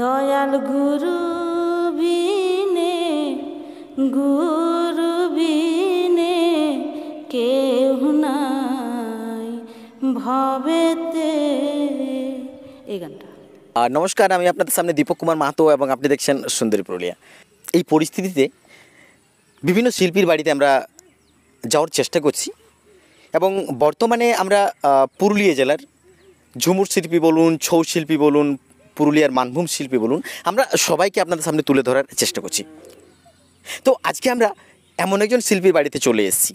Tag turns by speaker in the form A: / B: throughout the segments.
A: দয়াল গুরু
B: বিনে গুরু বিনে কেউ নাই ভবেতে এই গানটা
A: নমস্কার আমি আপনাদের সামনে দীপক কুমার মাহাতো এবং আপনি দেখছেন সুন্দরী পুরুলিয়া এই পরিস্থিতিতে বিভিন্ন শিল্পীর বাড়িতে আমরা যাওয়ার চেষ্টা করছি এবং বর্তমানে আমরা পুরুলিয়া জেলার ঝুমুর শিল্পী বলুন ছৌ শিল্পী বলুন পুরুলিয়ার মানভূম শিল্পী বলুন আমরা সবাইকে আপনাদের সামনে তুলে ধরার চেষ্টা করছি তো আজকে আমরা এমন একজন শিল্পীর বাড়িতে চলে এসেছি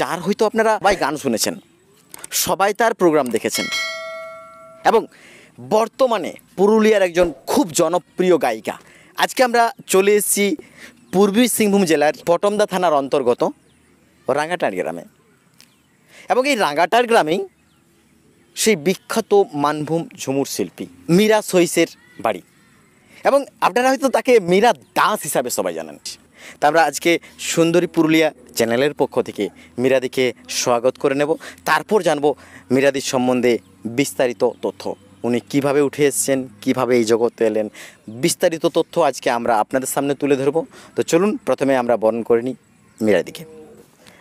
A: যার হয়তো আপনারা সবাই গান শুনেছেন সবাই তার প্রোগ্রাম দেখেছেন এবং বর্তমানে পুরুলিয়ার একজন খুব জনপ্রিয় গায়িকা আজকে আমরা চলে এসেছি পূর্বী সিংভূম জেলার পটমদা থানার অন্তর্গত রাঙাটার গ্রামে এবং এই রাঙাটার গ্রামেই সেই বিখ্যাত মানভূম ঝুমুর শিল্পী মীরা সইসের বাড়ি এবং আপনারা হয়তো তাকে মীরা দাস হিসাবে সবাই জানেন তা আমরা আজকে সুন্দরী পুরুলিয়া চ্যানেলের পক্ষ থেকে মীরাদিকে স্বাগত করে নেব তারপর জানব মীরাদির সম্বন্ধে বিস্তারিত তথ্য উনি কিভাবে উঠে এসছেন কিভাবে এই জগতে এলেন বিস্তারিত তথ্য আজকে আমরা আপনাদের সামনে তুলে ধরব তো চলুন প্রথমে আমরা বরণ করে নিই মীরাদিকে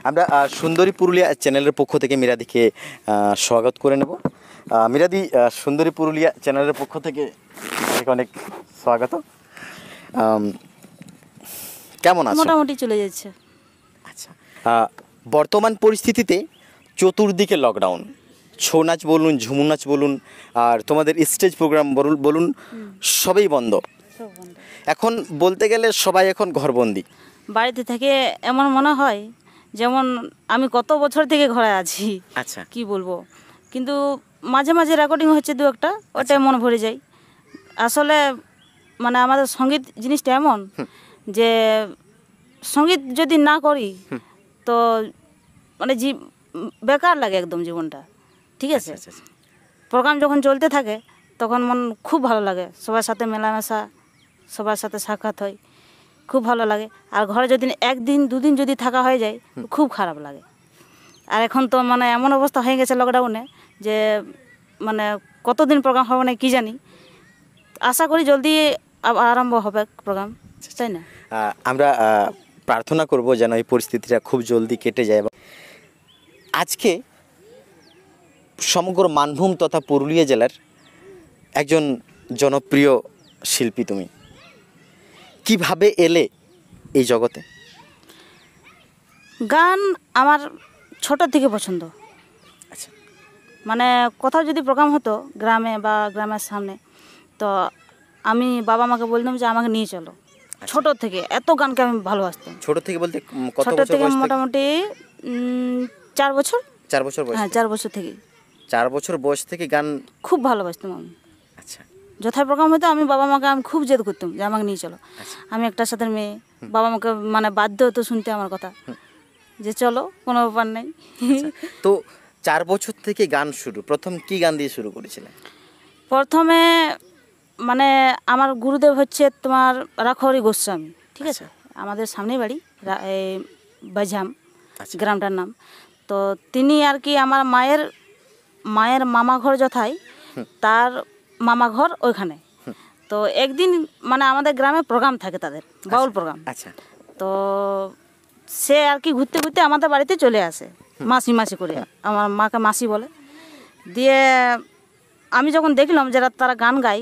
A: আমরা সুন্দরী পুরুলিয়া চ্যানেলের পক্ষ থেকে মিরাদিকে স্বাগত করে নেব মিরাদি সুন্দরী পুরুলিয়া চ্যানেলের পক্ষ থেকে অনেক স্বাগত কেমন আছে মোটামুটি চলে যাচ্ছে আচ্ছা বর্তমান পরিস্থিতিতে চতুর্দিকে লকডাউন ছৌ নাচ বলুন ঝুমুর নাচ বলুন আর তোমাদের স্টেজ প্রোগ্রাম বলুন সবই বন্ধ এখন বলতে গেলে সবাই এখন ঘরবন্দি
B: বাড়িতে থেকে এমন মনে হয় যেমন আমি কত বছর থেকে ঘরে আছি আচ্ছা কি বলবো কিন্তু মাঝে মাঝে রেকর্ডিং হচ্ছে দু একটা ওটাই আচ্ছা। মন ভরে যায় আসলে মানে আমাদের সঙ্গীত জিনিসটা এমন যে সঙ্গীত যদি না করি তো মানে জি বেকার লাগে একদম জীবনটা ঠিক আচ্ছা, আছে প্রোগ্রাম আচ্ছা, যখন চলতে থাকে তখন মন খুব ভালো লাগে সবার সাথে মেলামেশা সবার সাথে সাক্ষাৎ হয় খুব ভালো লাগে আর ঘরে যদি একদিন দুদিন যদি থাকা হয়ে যায় খুব খারাপ লাগে আর এখন তো মানে এমন অবস্থা হয়ে গেছে লকডাউনে যে মানে কতদিন প্রোগ্রাম হবে না কি জানি আশা করি জলদি আরম্ভ হবে প্রোগ্রাম তাই না
A: আমরা প্রার্থনা করব যেন এই পরিস্থিতিটা খুব জলদি কেটে যায় আজকে সমগ্র মানভূম তথা পুরুলিয়া জেলার একজন জনপ্রিয় শিল্পী তুমি কিভাবে এলে এই জগতে
B: গান আমার ছোট থেকে পছন্দ আচ্ছা মানে কোথাও যদি প্রোগ্রাম হতো গ্রামে বা গ্রামের সামনে তো আমি বাবা মাকে বলতাম যে আমাকে নিয়ে চলো আচ্ছা। ছোট থেকে এত গানকে আমি ভালোবাসতাম
A: ছোট থেকে বলতে ছোট থেকে
B: মোটামুটি চার বছর
A: চার বছর বয়স হ্যাঁ চার বছর থেকে চার বছর বয়স থেকে গান
B: খুব ভালোবাসতাম আমি আচ্ছা যথাপ্রকাম হতো আমি বাবা মাকে আমি খুব জেদ করতাম যে আমাকে নিয়ে চলো আচ্ছা। আমি একটা সাথে মেয়ে বাবা মাকে মানে বাধ্য হতো শুনতে আমার কথা যে চলো কোনো ব্যাপার নেই
A: আচ্ছা, তো চার বছর থেকে গান শুরু প্রথম কি গান দিয়ে শুরু করেছিলেন
B: প্রথমে মানে আমার গুরুদেব হচ্ছে তোমার রাখহরি গোস্বামী ঠিক আছে আচ্ছা। আমাদের সামনে বাড়ি বাঝাম গ্রামটার নাম তো তিনি আর কি আমার মায়ের মায়ের মামা ঘর যথায় তার মামা ঘর ওইখানে তো একদিন মানে আমাদের গ্রামে প্রোগ্রাম থাকে তাদের আচ্ছা, বাউল প্রোগ্রাম আচ্ছা তো সে আর কি ঘুরতে ঘুরতে আমাদের বাড়িতে চলে আসে মাসি মাসি করে আমার মাকে মাসি বলে দিয়ে আমি যখন দেখলাম যে তারা গান গায়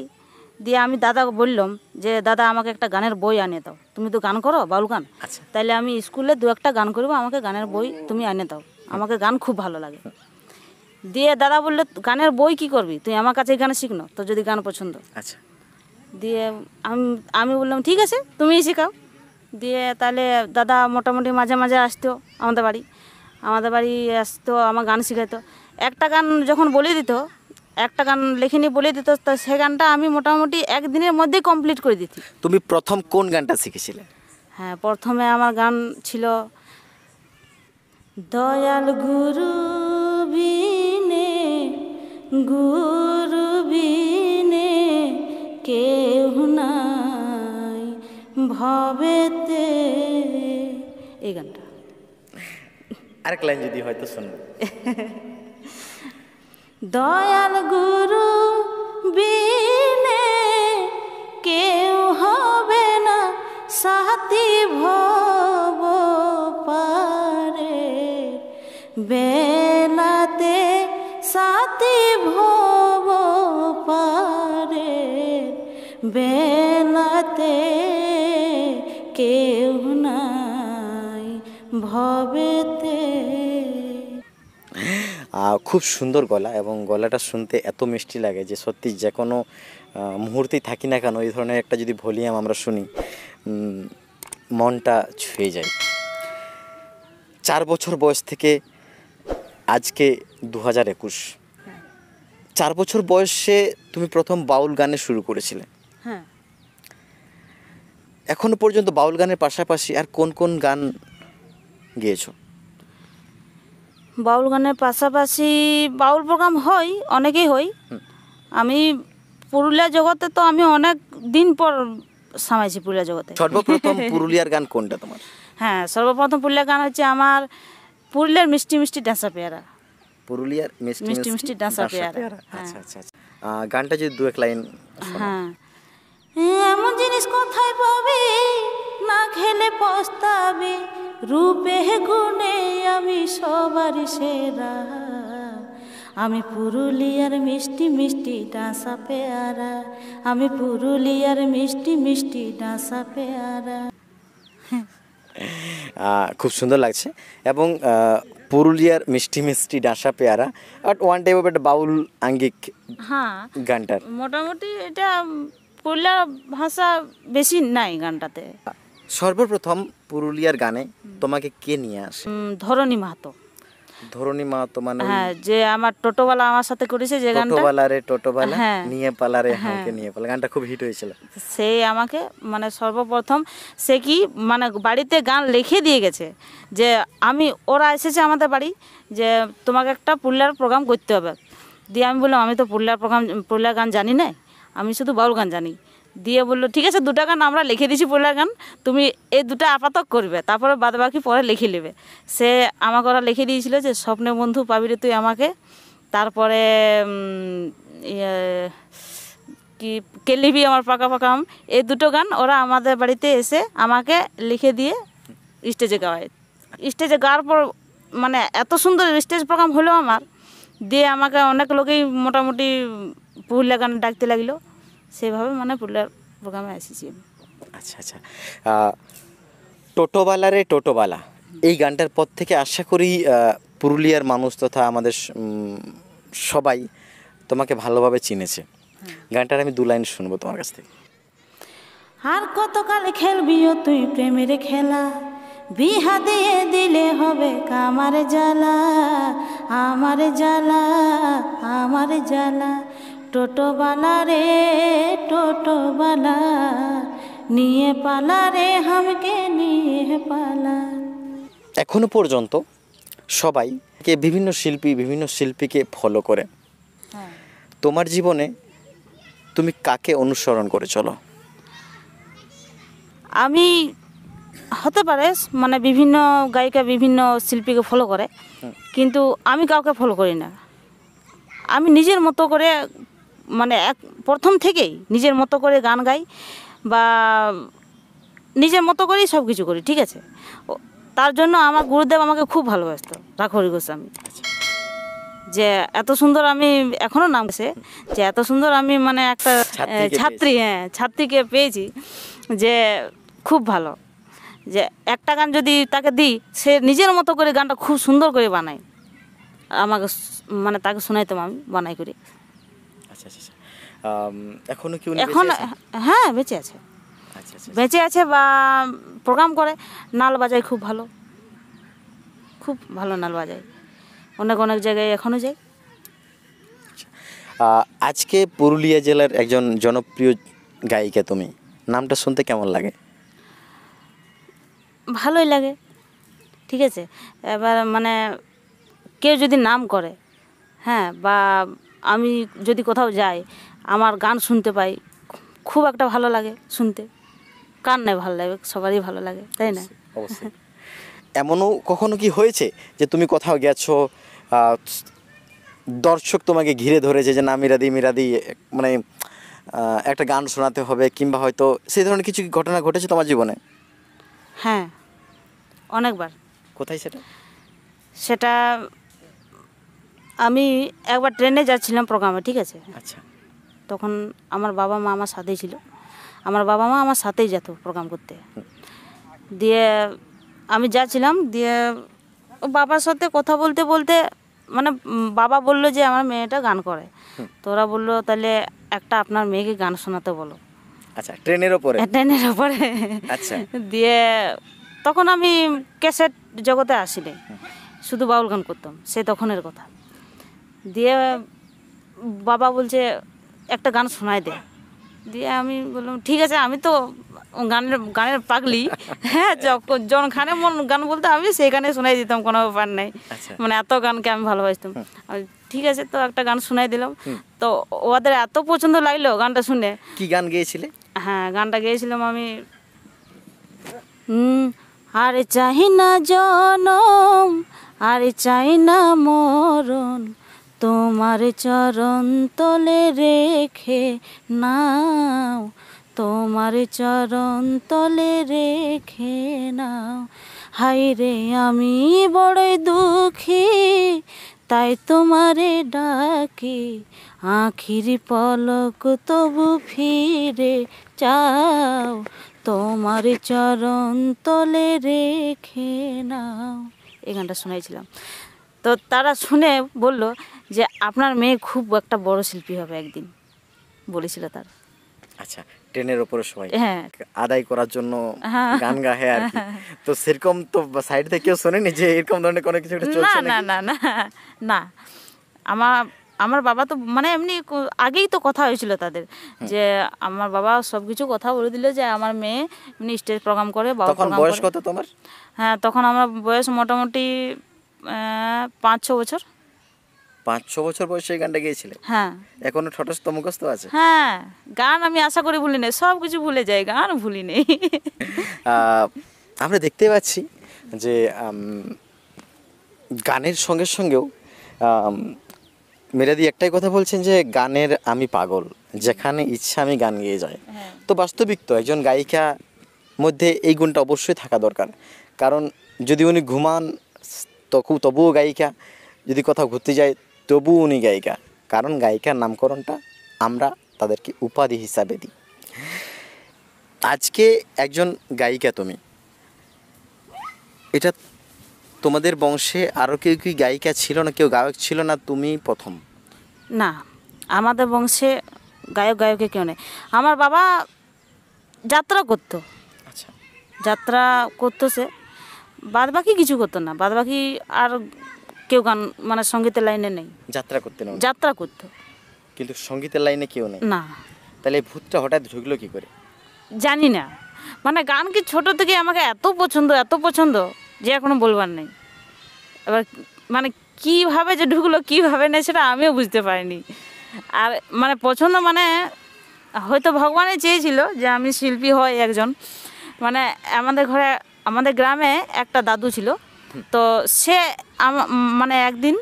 B: দিয়ে আমি দাদা বললাম যে দাদা আমাকে একটা গানের বই আনিয়ে দাও তুমি তো গান করো বাউল গান আচ্ছা। তাহলে আমি স্কুলে দু একটা গান করবো আমাকে গানের বই তুমি আনে দাও আমাকে গান খুব ভালো লাগে দিয়ে দাদা বললো গানের বই কি করবি তুই আমার কাছে গান শিখনো তোর যদি গান পছন্দ আচ্ছা দিয়ে আমি আমি বললাম ঠিক আছে তুমিই শেখাও দিয়ে তাহলে দাদা মোটামুটি মাঝে মাঝে আসতো আমাদের বাড়ি আমাদের বাড়ি আসতো আমার গান শেখাতো একটা গান যখন বলে দিত একটা গান লিখে নিয়ে বলে দিত তো সে গানটা আমি মোটামুটি একদিনের মধ্যেই কমপ্লিট করে দিতি
A: তুমি প্রথম কোন গানটা শিখেছিলে
B: হ্যাঁ প্রথমে আমার গান ছিল দয়াল গুরু বি গুরুবিনে কেউ নাই ভবেতে এই গানটা
A: আরেক লাইন যদি হয়তো শুনবো
B: দয়াল গুরু বিনে কেউ হবে না সাথি ভব পারে বেলা সাথে ভব পারে বেলাতে কেউ নাই ভবেতে
A: খুব সুন্দর গলা এবং গলাটা শুনতে এত মিষ্টি লাগে যে সত্যি যে কোনো মুহূর্তেই থাকি না কেন এই ধরনের একটা যদি ভলিউম আমরা শুনি মনটা ছুঁয়ে যায় চার বছর বয়স থেকে আজকে দু হাজার একুশ চার বছর বয়সে তুমি প্রথম বাউল গানে শুরু করেছিলে হ্যাঁ এখনো পর্যন্ত বাউল গানের পাশাপাশি আর কোন কোন গান গিয়েছ
B: বাউল গানের পাশাপাশি বাউল প্রোগ্রাম হয় অনেকেই হয় আমি পুরুলিয়া জগতে তো আমি অনেক দিন পর সামাইছি পুরুলিয়া জগতে সর্বপ্রথম পুরুলিয়ার
A: গান কোনটা তোমার
B: হ্যাঁ সর্বপ্রথম পুরুলিয়ার গান হচ্ছে আমার পুরুলিয়ার মিষ্টি মিষ্টি ডাঁসা পেয়ারা
A: পুরুলিয়ার মিষ্টি মিষ্টি ডাঁসা পেয়ারা হ্যাঁ। আচ্ছা আচ্ছা, আচ্ছা। গানটা যদি দু এক লাইন হ্যাঁ
B: এমন জিনিস কোথায় পাবে না খেলে পস্তাবে রূপে গুণে আমি সবার সেরা আমি পুরুলিয়ার মিষ্টি মিষ্টি ডাঁসা পেয়ারা আমি পুরুলিয়ার মিষ্টি মিষ্টি ডাঁসা পেয়ারা হ্যাঁ।
A: খুব সুন্দর লাগছে এবং পুরুলিয়ার মিষ্টি মিষ্টি ডাসা পেয়ারা বাট ওয়ান টাইপ অফ একটা বাউল আঙ্গিক হ্যাঁ গানটার
B: মোটামুটি এটা পুরুলিয়া ভাষা বেশি নাই গানটাতে
A: সর্বপ্রথম পুরুলিয়ার গানে তোমাকে কে নিয়ে আসে
B: ধরণী মাহাতো
A: ধরণী মাহাতো মানে হ্যাঁ
B: যে আমার টোটোওয়ালা আমার সাথে করেছে যে গানটা টোটোওয়ালা
A: রে টোটোওয়ালা হ্যাঁ। নিয়ে পালা রে আমাকে হ্যাঁ। নিয়ে পালা গানটা খুব হিট হয়েছিল
B: সে আমাকে মানে সর্বপ্রথম সে কি মানে বাড়িতে গান লিখে দিয়ে গেছে যে আমি ওরা এসেছে আমাদের বাড়ি যে তোমাকে একটা পুরুলিয়ার প্রোগ্রাম করতে হবে দিয়ে আমি বললাম আমি তো পুরুলিয়ার প্রোগ্রাম পুরুলিয়ার গান জানি না আমি শুধু বাউল গান জানি দিয়ে বললো ঠিক আছে দুটা গান আমরা লিখে দিছি পয়লা গান তুমি এই দুটা আপাতক করবে তারপরে বাদ বাকি পরে লিখে নেবে সে আমাকে ওরা লিখে দিয়েছিল যে স্বপ্নে বন্ধু পাবি রে তুই আমাকে তারপরে ইয়ে, কি কেলিবি আমার পাকা পাকা আম এই দুটো গান ওরা আমাদের বাড়িতে এসে আমাকে লিখে দিয়ে স্টেজে গাওয়ায় স্টেজে গাওয়ার পর মানে এত সুন্দর স্টেজ প্রোগ্রাম হলো আমার দিয়ে আমাকে অনেক লোকেই মোটামুটি পুরুলিয়া গান ডাকতে লাগলো সেভাবে মানে পুরুলিয়ার প্রোগ্রামে এসেছি আমি
A: আচ্ছা আচ্ছা টোটোবালা রে টোটোবালা এই গানটার পর থেকে আশা করি পুরুলিয়ার মানুষ তথা আমাদের সবাই তোমাকে ভালোভাবে চিনেছে হ্যাঁ। গানটার আমি দু লাইন শুনবো তোমার কাছ থেকে
B: আর কতকাল খেলবি তুই প্রেমের খেলা বিহা দিয়ে দিলে হবে আমার জ্বালা আমার জ্বালা আমার জ্বালা টোটোবালা রে টোটোবালা নিয়ে পালা রে হামকে নিয়ে পালা
A: এখনো পর্যন্ত সবাই কে বিভিন্ন শিল্পী বিভিন্ন শিল্পীকে ফলো করে হ্যাঁ। তোমার জীবনে তুমি কাকে অনুসরণ করে চলো
B: আমি হতে পারে মানে বিভিন্ন গায়িকা বিভিন্ন শিল্পীকে ফলো করে কিন্তু আমি কাউকে ফলো করি না আমি নিজের মতো করে মানে এক প্রথম থেকেই নিজের মতো করে গান গাই বা নিজের মতো করেই সব কিছু করি ঠিক আছে তার জন্য আমার গুরুদেব আমাকে খুব ভালোবাসত রাখহরি গোস্বামী যে এত সুন্দর আমি এখনও নাম আছে যে এত সুন্দর আমি মানে একটা ছাত্রী হ্যাঁ ছাত্রীকে পেয়েছি যে খুব ভালো যে একটা গান যদি তাকে দিই সে নিজের মতো করে গানটা খুব সুন্দর করে বানায় আমাকে মানে তাকে শোনাইতাম আমি বানাই করি
A: আচ্ছা আচ্ছা, আচ্ছা। এখনো কি উনি এখন
B: হ্যাঁ বেঁচে আছে আচ্ছা, আচ্ছা, বেঁচে আছে বা প্রোগ্রাম করে নাল বাজায় খুব ভালো খুব ভালো নাল বাজায় অনেক অনেক জায়গায় এখনও যায়
A: আজকে পুরুলিয়া জেলার একজন জনপ্রিয় গায়িকা তুমি নামটা শুনতে কেমন লাগে
B: ভালোই লাগে ঠিক আছে এবার মানে কেউ যদি নাম করে হ্যাঁ বা আমি যদি কোথাও যাই আমার গান শুনতে পাই খুব একটা ভালো লাগে শুনতে কার নাই ভালো লাগে সবারই ভালো লাগে তাই না
A: এমনও কখনো কি হয়েছে যে তুমি কোথাও গেছো দর্শক তোমাকে ঘিরে ধরেছে যে না মিরাদি মিরাদি মানে একটা গান শোনাতে হবে কিংবা হয়তো সেই ধরনের কিছু ঘটনা ঘটেছে তোমার জীবনে
B: হ্যাঁ অনেকবার কোথায় সেটা সেটা আমি একবার ট্রেনে যাচ্ছিলাম প্রোগ্রামে ঠিক আছে আচ্ছা তখন আমার বাবা মা আমার সাথেই ছিল আমার বাবা মা আমার সাথেই যেত প্রোগ্রাম করতে দিয়ে আমি যাচ্ছিলাম দিয়ে বাবার সাথে কথা বলতে বলতে মানে বাবা বলল যে আমার মেয়েটা গান করে তোরা বললো তাহলে একটা আপনার মেয়েকে গান শোনাতে বলো
A: আচ্ছা ট্রেনের ওপরে হ্যাঁ,
B: ট্রেনের ওপরে আচ্ছা দিয়ে তখন আমি ক্যাসেট জগতে আসিনি শুধু বাউল গান করতাম সে তখনের কথা দিয়ে বাবা বলছে একটা গান শোনায় দে দিয়ে আমি বললাম ঠিক আছে আমি তো গানের গানের পাগলি হ্যাঁ যখন খানে মন গান বলতে আমি সেখানে শোনাই দিতাম কোনো ব্যাপার নেই আচ্ছা। মানে এত গানকে আমি ভালোবাসতাম ঠিক আছে তো একটা গান শোনাই দিলাম তো ওদের এত পছন্দ লাগলো গানটা শুনে
A: কি গান গেয়েছিলে
B: হ্যাঁ গানটা গেয়েছিলাম আমি আরে চাই না জনম আরে চাই না মরণ তোমার চরণ তলে রেখে নাও তোমার চরণ তলে রেখে নাও হাই রে আমি বড়ই দুঃখী তাই তোমারে ডাকি আখির পলক তবু ফিরে চাও তোমার চরণ তলে রেখে নাও এই গানটা শোনাইছিলাম তো তারা শুনে বলল যে আপনার মেয়ে খুব একটা বড় শিল্পী হবে একদিন বলেছিল তার
A: আচ্ছা ট্রেনের ওপরে সবাই হ্যাঁ আদায় করার জন্য হ্যাঁ। গান গাহে আর কি তো সেরকম তো সাইড থেকে কেউ শোনেনি যে এরকম ধরনের কোনো কিছু চলছে না
B: না না না আমার আমার বাবা তো মানে এমনি আগেই তো কথা হয়েছিল তাদের যে আমার বাবা সব কিছু কথা বলে দিল যে আমার মেয়ে এমনি স্টেজ প্রোগ্রাম করে বাবা তখন বয়স কত তোমার হ্যাঁ তখন আমার বয়স মোটামুটি
A: পাঁচ ছ বছর পাঁচ ছ বছর বয়সে এই গানটা গিয়েছিলে হ্যাঁ এখন ঠটস্থ মুখস্থ আছে
B: হ্যাঁ গান আমি আশা করি ভুলি নাই সব কিছু ভুলে যাই গান ভুলি নেই
A: আমরা দেখতে পাচ্ছি যে গানের সঙ্গে সঙ্গেও মেরাদি একটাই কথা বলছেন যে গানের আমি পাগল যেখানে ইচ্ছা আমি গান গেয়ে যাই হ্যাঁ। তো বাস্তবিক তো একজন গায়িকা মধ্যে এই গুণটা অবশ্যই থাকা দরকার কারণ যদি উনি ঘুমান তখন তবুও গায়িকা যদি কোথাও ঘুরতে যায় তবু উনি গায়িকা কারণ গায়িকার নামকরণটা আমরা তাদেরকে উপাধি হিসাবে দিই আজকে একজন গায়িকা তুমি এটা তোমাদের বংশে আরও কেউ কি গায়িকা ছিল না কেউ গায়ক ছিল না তুমি প্রথম
B: না আমাদের বংশে গায়ক গায়কে কেউ নেই আমার বাবা যাত্রা করতো আচ্ছা যাত্রা করতো সে বাদ বাকি কিছু করতো না বাদ বাকি আর কেউ গান মানে সঙ্গীতের লাইনে নেই যাত্রা করতে না যাত্রা করতো
A: কিন্তু সঙ্গীতের লাইনে কেউ নেই না তাহলে এই ভূতটা হঠাৎ ঢুকলো কি করে
B: জানি না মানে গান কি ছোট থেকে আমাকে এত পছন্দ এত পছন্দ যে এখনো বলবার নেই এবার মানে কীভাবে যে ঢুকলো কীভাবে নেই সেটা আমিও বুঝতে পারিনি আর মানে পছন্দ মানে হয়তো ভগবানই চেয়েছিল যে আমি শিল্পী হয় একজন মানে আমাদের ঘরে আমাদের গ্রামে একটা দাদু ছিল তো সে মানে একদিন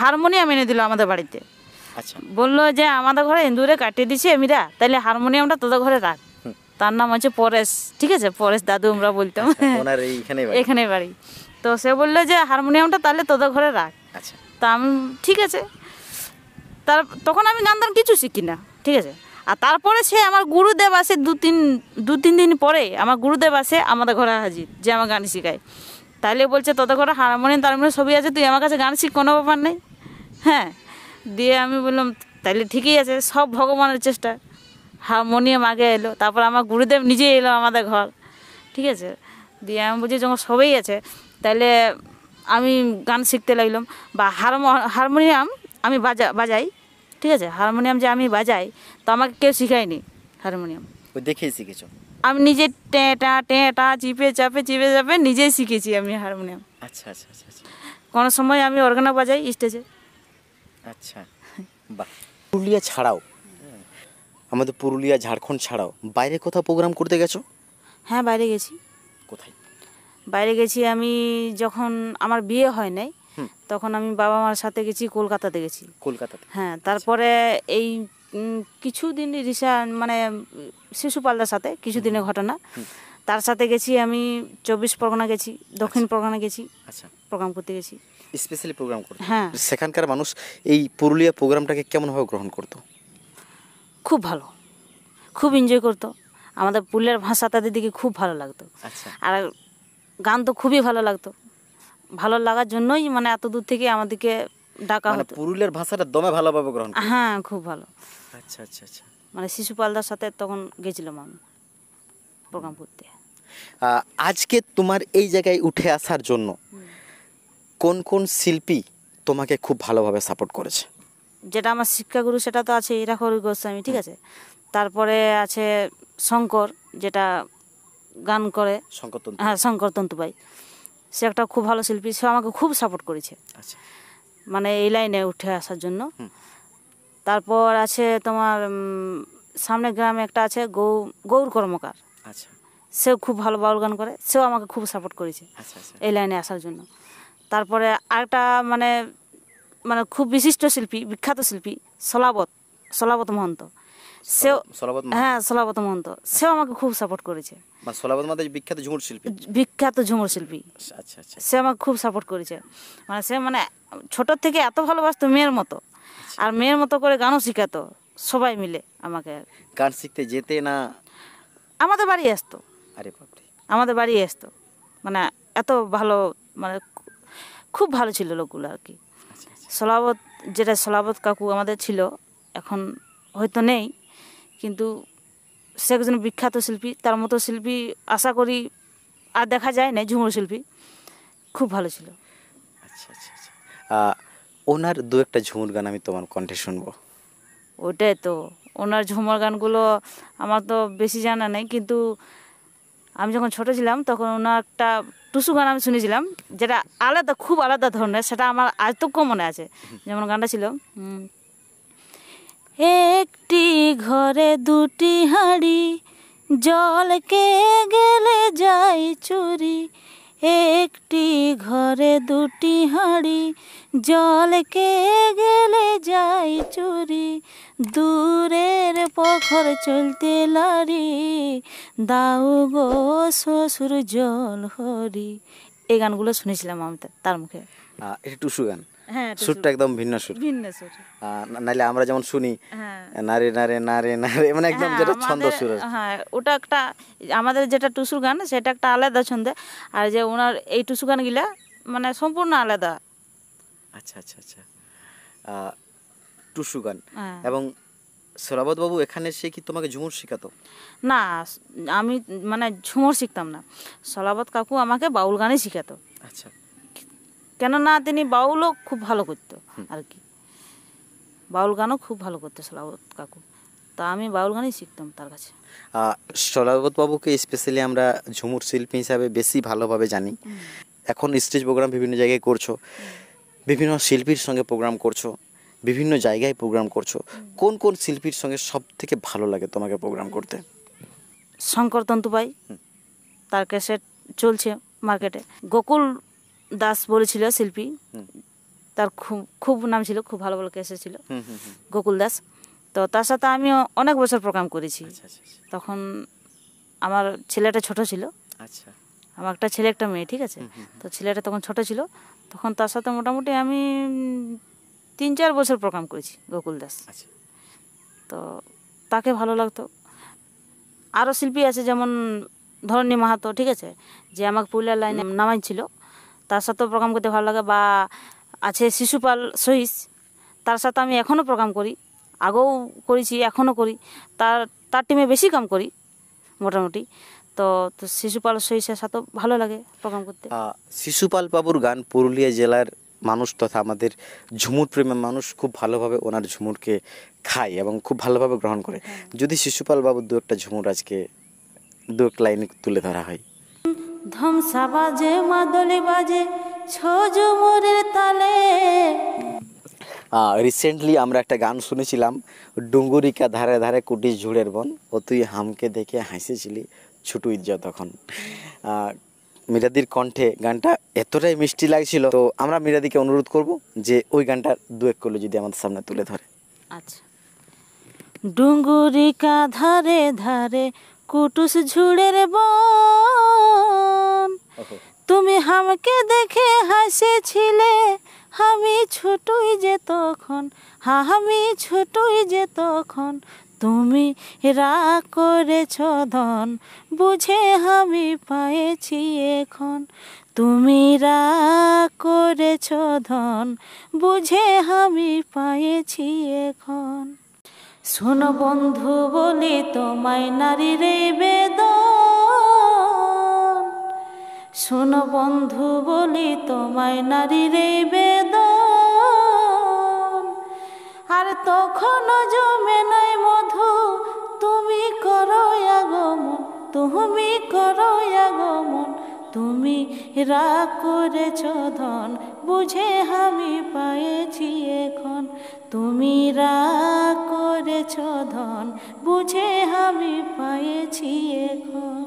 B: হারমোনিয়াম এনে দিল আমাদের বাড়িতে আচ্ছা। বললো যে আমাদের ঘরে ইন্দুরে কাটিয়ে দিছি এমিরা তাহলে হারমোনিয়ামটা তোদের ঘরে রাখ তার নাম হচ্ছে পরেশ ঠিক আছে পরেশ দাদু আমরা বলতাম
A: আচ্ছা, এখানে
B: বাড়ি তো সে বললো যে হারমোনিয়ামটা তাহলে তোদের ঘরে রাখ আচ্ছা। তা আমি ঠিক আছে তার তখন আমি গান কিছু শিখি না ঠিক আছে আর তারপরে সে আমার গুরুদেব আসে দু তিন দু তিন দিন পরে আমার গুরুদেব আসে আমাদের ঘরে হাজির যে আমার গান শিখায় তাহলে বলছে তোদের ঘরে হারমোনিয়াম তারমোনিয়াম সবই আছে তুই আমার কাছে গান শিখ কোনো ব্যাপার নেই হ্যাঁ দিয়ে আমি বললাম তাহলে ঠিকই আছে সব ভগবানের চেষ্টা হারমোনিয়াম আগে এলো তারপর আমার গুরুদেব নিজে এলো আমাদের ঘর ঠিক আছে দিয়ে আমি বলছি যখন সবই আছে তাহলে আমি গান শিখতে লাগলাম বা হারমো হারমোনিয়াম আমি বাজা বাজাই ঠিক আছে হারমোনিয়াম যে আমি বাজাই তো আমাকে কেউ শিখায়নি হারমোনিয়াম
A: দেখে দেখেই শিখেছো
B: আমি নিজে টেঁটা টেঁটা চিপে চাপে চিপে চাপে নিজেই শিখেছি আমি হারমোনিয়াম
A: আচ্ছা, আচ্ছা আচ্ছা আচ্ছা
B: কোনো সময় আমি অর্গানা বাজাই স্টেজে
A: আচ্ছা বাহ পুরুলিয়া ছাড়াও আমাদের পুরুলিয়া ঝাড়খণ্ড ছাড়াও বাইরে কোথাও প্রোগ্রাম করতে গেছো
B: হ্যাঁ বাইরে গেছি কোথায় বাইরে গেছি আমি যখন আমার বিয়ে হয় নাই তখন আমি বাবা মার সাথে গেছি কলকাতাতে গেছি কলকাতাতে হ্যাঁ আচ্ছা। তারপরে এই কিছুদিন রিসা মানে শিশুপালদার সাথে কিছুদিনের ঘটনা তার সাথে গেছি আমি চব্বিশ পরগনা গেছি দক্ষিণ আচ্ছা। পরগনা গেছি আচ্ছা প্রোগ্রাম করতে গেছি
A: স্পেশালি প্রোগ্রাম করতে হ্যাঁ সেখানকার মানুষ এই পুরুলিয়া প্রোগ্রামটাকে কেমনভাবে গ্রহণ করতো
B: খুব ভালো খুব এনজয় করতো আমাদের পুরুলিয়ার ভাষা তাদের দিকে খুব ভালো লাগতো আচ্ছা। আর গান তো খুবই ভালো লাগতো ভালো লাগার জন্যই মানে এত দূর থেকে আমাদেরকে ডাকা মানে হতো
A: পুরুলিয়ার ভাষাটা দমে ভালোভাবে গ্রহণ
B: হ্যাঁ খুব ভালো
A: আচ্ছা আচ্ছা আচ্ছা
B: মানে শিশুপালদার সাথে তখন গেছিলাম আমি প্রোগ্রাম করতে
A: আজকে তোমার এই জায়গায় উঠে আসার জন্য কোন কোন শিল্পী তোমাকে খুব ভালোভাবে সাপোর্ট করেছে
B: যেটা আমার শিক্ষাগুরু সেটা তো আছে ইরাখরি গোস্বামী ঠিক আছে তারপরে আছে শঙ্কর যেটা গান করে শঙ্কর হ্যাঁ শঙ্কর তন্তুবাই সে একটা খুব ভালো শিল্পী সে আমাকে খুব সাপোর্ট করেছে আচ্ছা। মানে এই লাইনে উঠে আসার জন্য তারপর আছে তোমার সামনে গ্রামে একটা আছে গৌ গৌর কর্মকার আচ্ছা সেও খুব ভালো বাউল গান করে সেও আমাকে খুব সাপোর্ট করেছে আচ্ছা, আচ্ছা। এই লাইনে আসার জন্য তারপরে আরেকটা মানে মানে খুব বিশিষ্ট শিল্পী বিখ্যাত শিল্পী সলাবত সলাবত মহন্ত সেও হ্যাঁ সোলাবত মহন্ত সেও আমাকে খুব সাপোর্ট করেছে
A: সোলাবত মহন্ত বিখ্যাত ঝুমুর শিল্পী
B: বিখ্যাত ঝুমুর
A: শিল্পী আচ্ছা আচ্ছা,
B: আচ্ছা। সে আমাকে খুব সাপোর্ট করেছে মানে সে মানে ছোট থেকে এত ভালোবাসতো মেয়ের মতো আচ্ছা। আর মেয়ের মতো করে গানও শেখাতো সবাই মিলে আমাকে
A: গান শিখতে যেতে না আমাদের বাড়ি আসতো আরে
B: আমাদের বাড়ি আসতো মানে এত ভালো মানে খুব ভালো ছিল লোকগুলো আর কি আচ্ছা, সলাবত যেটা সোলাবত কাকু আমাদের ছিল এখন হয়তো নেই কিন্তু সে একজন বিখ্যাত শিল্পী তার মতো শিল্পী আশা করি আর দেখা যায় না ঝুমুর শিল্পী খুব ভালো ছিল আচ্ছা
A: আচ্ছা আচ্ছা ওনার দু একটা ঝুমুর গান আমি তোমার কণ্ঠে শুনবো
B: ওটাই তো ওনার ঝুমুর গানগুলো আমার তো বেশি জানা নেই কিন্তু আমি যখন ছোট ছিলাম তখন ওনার একটা টুসু গান আমি শুনেছিলাম যেটা আলাদা খুব আলাদা ধরনের সেটা আমার আজ তো কমনে মনে আছে যেমন গানটা ছিল একটি ঘরে দুটি হাঁড়ি জলকে গেলে যাই চুরি একটি ঘরে দুটি হাঁড়ি জলকে গেলে যাই চুরি দূরের পখর চলতে লারি দাউ গো শ্বশুর জল হরি এই গানগুলো শুনেছিলাম আমি তার
A: মুখে এটা টুসু গান হ্যাঁ সুরটা একদম ভিন্ন সুর ভিন্ন সুর নাহলে আমরা যেমন শুনি হ্যাঁ। নারে নারে নারে নারে মানে একদম হ্যাঁ, যেটা ছন্দ সুর
B: হ্যাঁ ওটা একটা আমাদের যেটা টুসুর গান সেটা একটা আলাদা ছন্দে আর যে ওনার এই টুসু গান গিলা মানে সম্পূর্ণ আলাদা
A: আচ্ছা আচ্ছা আচ্ছা টুসু গান হ্যাঁ। এবং সরাবত বাবু এখানে সে কি তোমাকে ঝুমুর শেখাতো
B: না আমি মানে ঝুমুর শিখতাম না সলাবত কাকু আমাকে বাউল গানই শেখাতো আচ্ছা কেননা তিনি বাউলও খুব ভালো করতো আর কি বাউল গানও খুব ভালো করতো সলাবত কাকু তা আমি বাউল গানই শিখতাম তার কাছে
A: সলাবত বাবুকে স্পেশালি আমরা ঝুমুর শিল্পী হিসাবে বেশি ভালোভাবে জানি এখন স্টেজ প্রোগ্রাম বিভিন্ন জায়গায় করছো বিভিন্ন শিল্পীর সঙ্গে প্রোগ্রাম করছো বিভিন্ন জায়গায় প্রোগ্রাম করছো কোন কোন শিল্পীর সঙ্গে সব থেকে ভালো লাগে তোমাকে প্রোগ্রাম করতে
B: শঙ্কর তন্তুবাই তার ক্যাসেট চলছে মার্কেটে গোকুল দাস বলেছিল শিল্পী তার খুব খুব নাম ছিল খুব ভালো ভালো কেসে ছিল গোকুল দাস তো তার সাথে আমি অনেক বছর প্রোগ্রাম করেছি আচ্ছা, আচ্ছা, আচ্ছা। তখন আমার ছেলেটা ছোট ছিল আচ্ছা আমার একটা ছেলে একটা মেয়ে ঠিক আছে তো ছেলেটা তখন ছোট ছিল তখন তার সাথে মোটামুটি আমি তিন চার বছর প্রোগ্রাম করেছি গোকুল দাস তো তাকে ভালো লাগতো আরও শিল্পী আছে যেমন ধরণী মাহাতো ঠিক আছে যে আমাকে পুরুলিয়ার লাইনে নামাইছিল তার সাথেও প্রোগ্রাম করতে ভালো লাগে বা আছে শিশুপাল সহিস তার সাথে আমি এখনও প্রোগ্রাম করি আগেও করেছি এখনও করি তার তার টিমে বেশি কাম করি মোটামুটি তো তো শিশুপাল সহিসের সাথেও ভালো লাগে প্রোগ্রাম করতে
A: শিশুপাল বাবুর গান পুরুলিয়া জেলার মানুষ তথা আমাদের ঝুমুর প্রেমের মানুষ খুব ভালোভাবে ওনার ঝুমুরকে খায় এবং খুব ভালোভাবে গ্রহণ করে হ্যাঁ। যদি শিশুপাল বাবুর দু একটা ঝুমুর আজকে দু এক লাইনে তুলে ধরা হয়
B: ধমসা বাজে মাদলি বাজে ছজমরের তালে
A: রিসেন্টলি আমরা একটা গান শুনেছিলাম ডুঙ্গুরিকা ধারে ধারে কুটি ঝুড়ের বন ও তুই হামকে দেখে হাসিছিলি ছুটু ইজ্জা তখন মিরাদির কণ্ঠে গানটা এতটাই মিষ্টি লাগছিল তো আমরা মিরাদিকে অনুরোধ করব যে ওই গানটার দু এক করলে যদি আমাদের সামনে তুলে ধরে আচ্ছা
B: ডুঙ্গুরিকা ধারে ধারে কুটুস ঝুড়ের বন তুমি আমাকে দেখে হাসেছিলে আমি ছোটই যে তখন আমি ছোটই যে তখন তুমি রা করেছ ধন বুঝে আমি পাইছি এখন তুমি রা করেছ ধন বুঝে আমি পাইছি এখন শোন বন্ধু বলি তোমায় নারী রে বেদ শোন বন্ধু বলি তোমায় নারী রে বেদ আর তখন জমে নাই মধু তুমি করো আগমন তুমি করো আগমন তুমি রা করেছ ধন বুঝে আমি পাইছি এখন তুমি রা করেছ ধন বুঝে আমি পায়েছি এখন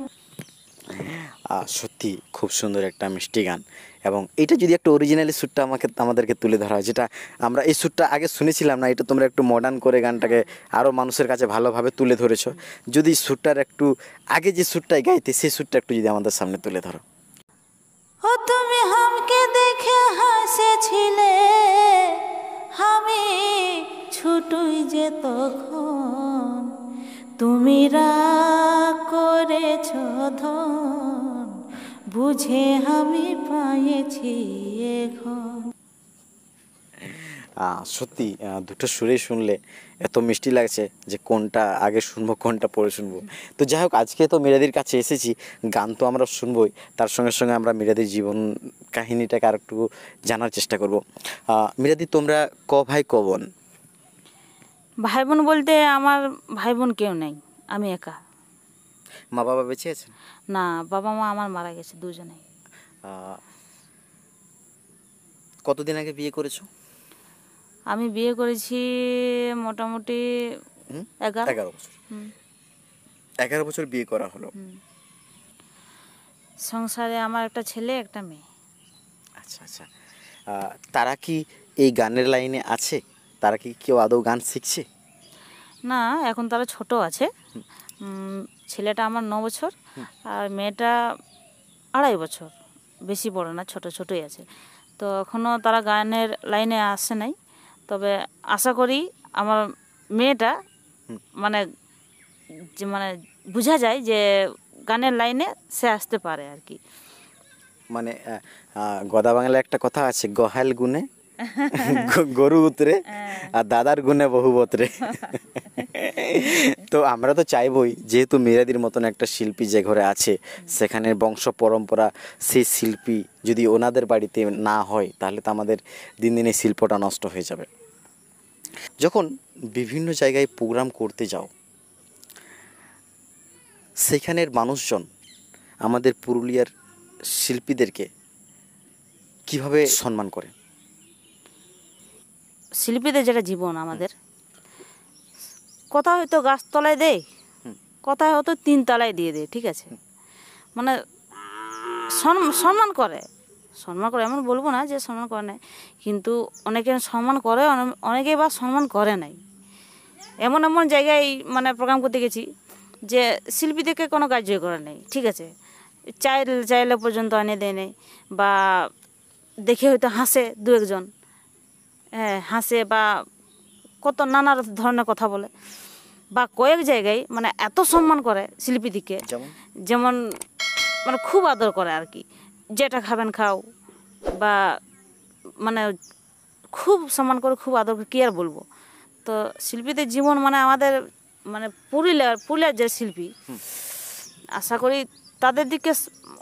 A: সত্যি খুব সুন্দর একটা মিষ্টি গান এবং এটা যদি একটা অরিজিনালি সুরটা আমাকে আমাদেরকে তুলে ধরা হয় যেটা আমরা এই সুরটা আগে শুনেছিলাম না এটা তোমরা একটু মডার্ন করে গানটাকে আরও মানুষের কাছে ভালোভাবে তুলে ধরেছ যদি সুরটার একটু আগে যে সুরটাই গাইতে সেই সুরটা একটু যদি আমাদের সামনে তুলে ধরো
B: তুমি হামকে দেখে হাসেছিলে আমি ছুটুই যে তখন তুমি রাগ করেছ ধন বুঝে আমি পাইছি এখন
A: সত্যি দুটো সুরে শুনলে এত মিষ্টি লাগছে যে কোনটা আগে শুনবো কোনটা পরে শুনবো তো যাই হোক আজকে তো মিরাদির কাছে এসেছি গান তো আমরা শুনবই তার সঙ্গে সঙ্গে আমরা মিরাদির জীবন কাহিনীটাকে আর একটু জানার চেষ্টা করব মিরাদি তোমরা ক ভাই ক বোন
B: ভাই বোন বলতে আমার ভাই বোন কেউ নাই আমি একা
A: মা বাবা বেঁচে আছে
B: না বাবা মা আমার মারা গেছে দুজনে
A: কতদিন আগে বিয়ে করেছো
B: আমি বিয়ে করেছি মোটামুটি
A: এগারো বছর এগারো বছর বিয়ে করা হলো
B: সংসারে আমার একটা ছেলে একটা মেয়ে
A: আচ্ছা আচ্ছা তারা কি এই গানের লাইনে আছে তারা কি কেউ আদৌ গান শিখছে
B: না এখন তারা ছোট আছে ছেলেটা আমার ন বছর আর মেয়েটা আড়াই বছর বেশি বড় না ছোট ছোটই আছে তো এখনও তারা গানের লাইনে আসে নাই তবে আশা করি আমার মেয়েটা মানে মানে বোঝা যায় যে গানের লাইনে সে আসতে পারে আর কি
A: মানে গদা বাংলা একটা কথা আছে গহাল গুনে গরু উতরে হ্যাঁ। আর দাদার গুনে বহু বতরে তো আমরা তো চাইবই যেহেতু মিরাদির মতন একটা শিল্পী যে ঘরে আছে সেখানে বংশ পরম্পরা সেই শিল্পী যদি ওনাদের বাড়িতে না হয় তাহলে তো আমাদের দিন দিন এই শিল্পটা নষ্ট হয়ে যাবে যখন বিভিন্ন জায়গায় প্রোগ্রাম করতে যাও সেখানের মানুষজন আমাদের পুরুলিয়ার শিল্পীদেরকে কিভাবে সম্মান করে
B: শিল্পীদের যেটা জীবন আমাদের কথা হয়তো গাছতলায় দেয় কথা হয়তো তিনতলায় দিয়ে দেয় ঠিক আছে মানে সম্মান করে সম্মান করে এমন বলবো না যে সম্মান করে নাই কিন্তু অনেকে সম্মান করে অনেকে বা সম্মান করে নাই এমন এমন জায়গায় মানে প্রোগ্রাম করতে গেছি যে শিল্পীদেরকে কোনো কার্য করে নেই ঠিক আছে চাইল চাইলে পর্যন্ত এনে দেয় নেই বা দেখে হয়তো হাসে দু একজন হ্যাঁ হাসে বা কত নানা ধরনের কথা বলে বা কয়েক জায়গায় মানে এত সম্মান করে শিল্পীদিকে যেমন মানে খুব আদর করে আর কি যেটা খাবেন খাও বা মানে খুব সম্মান করে খুব আদর কি আর বলবো তো শিল্পীদের জীবন মানে আমাদের মানে পুরুলিয়ার পুরুলিয়ার যে শিল্পী আশা করি তাদের দিকে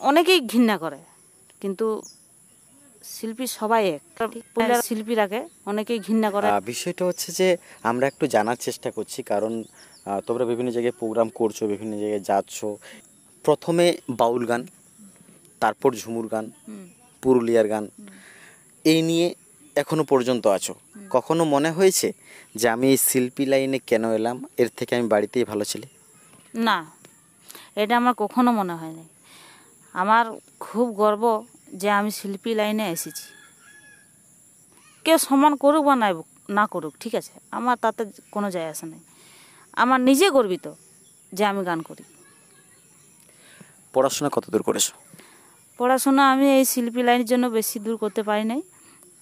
B: অনেকেই ঘৃণা করে কিন্তু শিল্পী সবাই এক হ্যাঁ, শিল্পীরাকে অনেকেই ঘৃণা করে
A: বিষয়টা হচ্ছে যে আমরা একটু জানার চেষ্টা করছি কারণ তোমরা বিভিন্ন জায়গায় প্রোগ্রাম করছো বিভিন্ন জায়গায় যাচ্ছ প্রথমে বাউল গান তারপর ঝুমুর গান পুরুলিয়ার গান এই নিয়ে এখনো পর্যন্ত আছো কখনো মনে হয়েছে যে আমি এই শিল্পী লাইনে কেন এলাম এর থেকে আমি বাড়িতেই ভালো ছিলি
B: না এটা আমার কখনো মনে হয়নি আমার খুব গর্ব যে আমি শিল্পী লাইনে এসেছি কেউ সম্মান করুক বা নাই না করুক ঠিক আছে আমার তাতে কোনো যায় আসে নাই আমার নিজে গর্বিত যে আমি গান করি
A: পড়াশোনা কত দূর করেছো
B: পড়াশোনা আমি এই শিল্পী লাইনের জন্য বেশি দূর করতে পারি নাই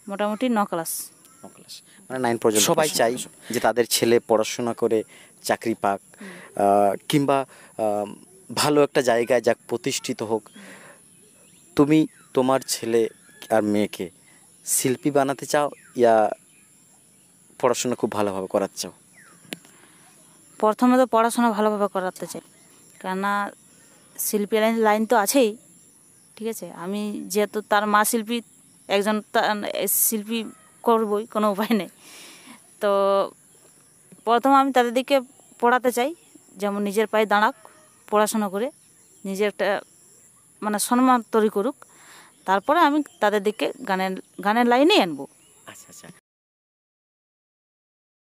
B: মোটামুটি ন ক্লাস
A: মানে নাইন পর্যন্ত সবাই চাই যে তাদের ছেলে পড়াশোনা করে চাকরি পাক কিংবা ভালো একটা জায়গায় যাক প্রতিষ্ঠিত হোক তুমি তোমার ছেলে আর মেয়েকে শিল্পী বানাতে চাও ইয়া পড়াশোনা খুব ভালোভাবে করাতে চাও
B: প্রথমে তো পড়াশোনা ভালোভাবে করাতে চাই কেননা শিল্পী লাইন লাইন তো আছেই ঠিক আছে আমি যেহেতু তার মা শিল্পী একজন শিল্পী করবই কোনো উপায় নেই তো প্রথম আমি তাদের দিকে পড়াতে চাই যেমন নিজের পায়ে দাঁড়াক পড়াশোনা করে নিজের একটা মানে সম্মান তৈরি করুক তারপরে আমি তাদের দিকে গানের গানের লাইনেই আনবো আচ্ছা আচ্ছা